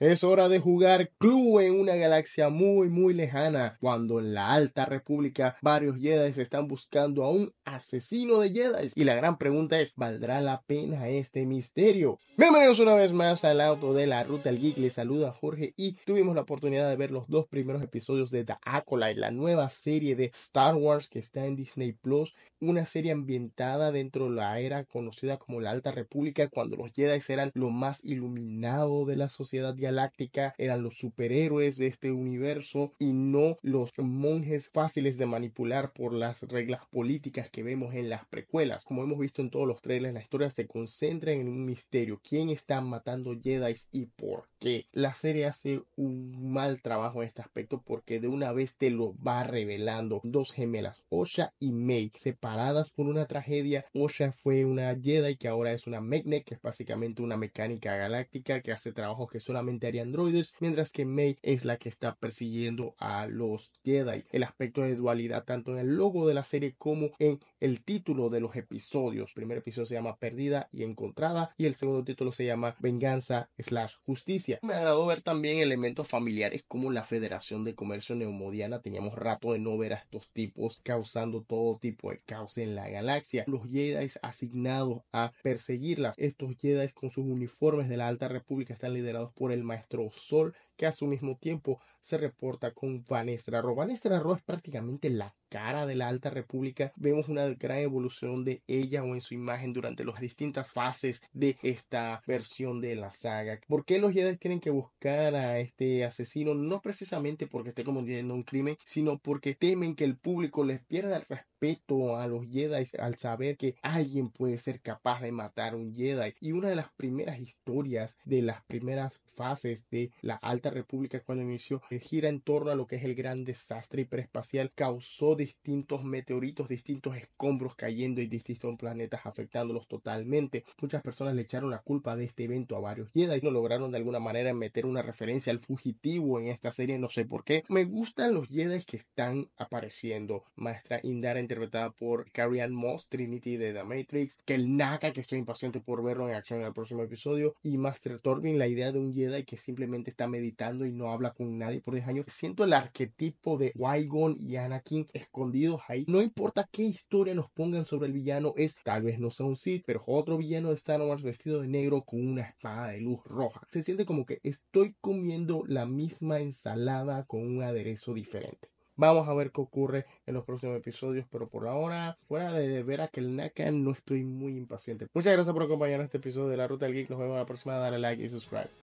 Es hora de jugar club en una galaxia muy muy lejana, cuando en la Alta República varios Jedi están buscando a un asesino de Jedi. Y la gran pregunta es, ¿valdrá la pena este misterio? Bienvenidos una vez más al auto de la Ruta al Geek, les saluda Jorge y tuvimos la oportunidad de ver los dos primeros episodios de The Acolyte, la nueva serie de Star Wars que está en Disney Plus, una serie ambientada dentro de la era conocida como la Alta República, cuando los Jedi eran lo más iluminado de la sociedad de Galáctica eran los superhéroes de este universo y no los monjes fáciles de manipular por las reglas políticas que vemos en las precuelas. Como hemos visto en todos los trailers, la historia se concentra en un misterio. ¿Quién está matando jedis y por qué? La serie hace un mal trabajo en este aspecto porque de una vez te lo va revelando. Dos gemelas, Osha y mei separadas por una tragedia. Osha fue una Jedi que ahora es una Magnet, que es básicamente una mecánica galáctica que hace trabajos que solamente de androides, mientras que Mei es la que está persiguiendo a los Jedi. El aspecto de dualidad tanto en el logo de la serie como en el título de los episodios. El primer episodio se llama Perdida y Encontrada y el segundo título se llama Venganza slash Justicia. Me agradó ver también elementos familiares como la Federación de Comercio Neomodiana. Teníamos rato de no ver a estos tipos causando todo tipo de caos en la galaxia. Los Jedi asignados a perseguirlas. Estos Jedi con sus uniformes de la Alta República están liderados por el maestro Sol, que a su mismo tiempo se reporta con Vanestra Ro. Vanestra Ro es prácticamente la cara de la Alta República. Vemos una gran evolución de ella o en su imagen durante las distintas fases de esta versión de la saga. ¿Por qué los Jedi tienen que buscar a este asesino? No precisamente porque esté cometiendo un crimen, sino porque temen que el público les pierda el respeto a los Jedi al saber que alguien puede ser capaz de matar a un Jedi. Y una de las primeras historias de las primeras fases de la Alta República cuando inició gira en torno a lo que es el gran desastre hiperespacial. Causó distintos meteoritos, distintos escombros cayendo y distintos planetas afectándolos totalmente. Muchas personas le echaron la culpa de este evento a varios Jedi. No lograron de alguna manera meter una referencia al fugitivo en esta serie, no sé por qué. Me gustan los Jedi que están apareciendo. Maestra Indara interpretada por Carrie Ann Moss, Trinity de The Matrix, que el Naka que estoy impaciente por verlo en acción en el próximo episodio y Master Torbin la idea de un Jedi que simplemente está meditando y no habla con nadie por 10 años. Siento el arquetipo de Wygon y Anakin escondidos ahí. No importa qué historia nos pongan sobre el villano, es tal vez no sea un Sith, pero otro villano de Star Wars vestido de negro con una espada de luz roja. Se siente como que estoy comiendo la misma ensalada con un aderezo diferente. Vamos a ver qué ocurre en los próximos episodios, pero por ahora, fuera de ver a Nakan, no estoy muy impaciente. Muchas gracias por acompañarnos este episodio de La Ruta del Geek. Nos vemos la próxima. Dale like y subscribe.